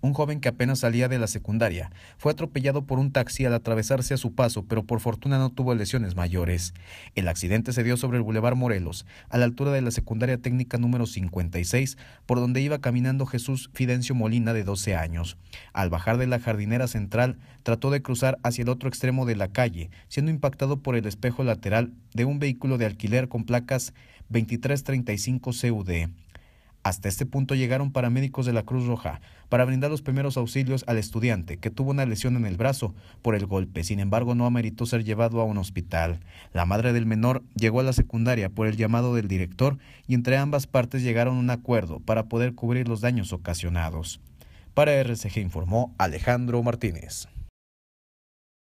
un joven que apenas salía de la secundaria, fue atropellado por un taxi al atravesarse a su paso, pero por fortuna no tuvo lesiones mayores. El accidente se dio sobre el Boulevard Morelos, a la altura de la secundaria técnica número 56, por donde iba caminando Jesús Fidencio Molina, de 12 años. Al bajar de la jardinera central, trató de cruzar hacia el otro extremo de la calle, siendo impactado por el espejo lateral de un vehículo de alquiler con placas 2335 CUD. Hasta este punto llegaron paramédicos de la Cruz Roja para brindar los primeros auxilios al estudiante que tuvo una lesión en el brazo por el golpe, sin embargo no ameritó ser llevado a un hospital. La madre del menor llegó a la secundaria por el llamado del director y entre ambas partes llegaron a un acuerdo para poder cubrir los daños ocasionados. Para RCG informó Alejandro Martínez.